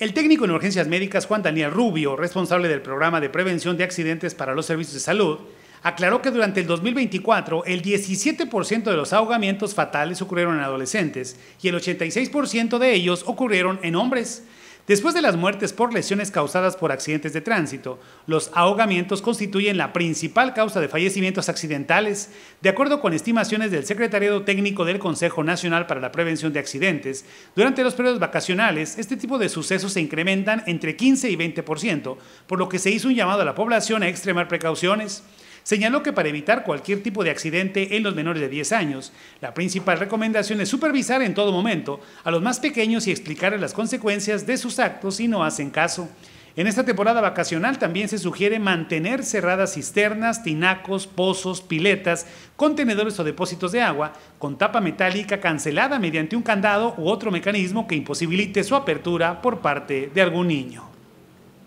El técnico en urgencias médicas Juan Daniel Rubio, responsable del programa de prevención de accidentes para los servicios de salud, aclaró que durante el 2024 el 17% de los ahogamientos fatales ocurrieron en adolescentes y el 86% de ellos ocurrieron en hombres. Después de las muertes por lesiones causadas por accidentes de tránsito, los ahogamientos constituyen la principal causa de fallecimientos accidentales, de acuerdo con estimaciones del Secretariado Técnico del Consejo Nacional para la Prevención de Accidentes. Durante los periodos vacacionales, este tipo de sucesos se incrementan entre 15 y 20%, por lo que se hizo un llamado a la población a extremar precauciones Señaló que para evitar cualquier tipo de accidente en los menores de 10 años, la principal recomendación es supervisar en todo momento a los más pequeños y explicarles las consecuencias de sus actos si no hacen caso. En esta temporada vacacional también se sugiere mantener cerradas cisternas, tinacos, pozos, piletas, contenedores o depósitos de agua con tapa metálica cancelada mediante un candado u otro mecanismo que imposibilite su apertura por parte de algún niño.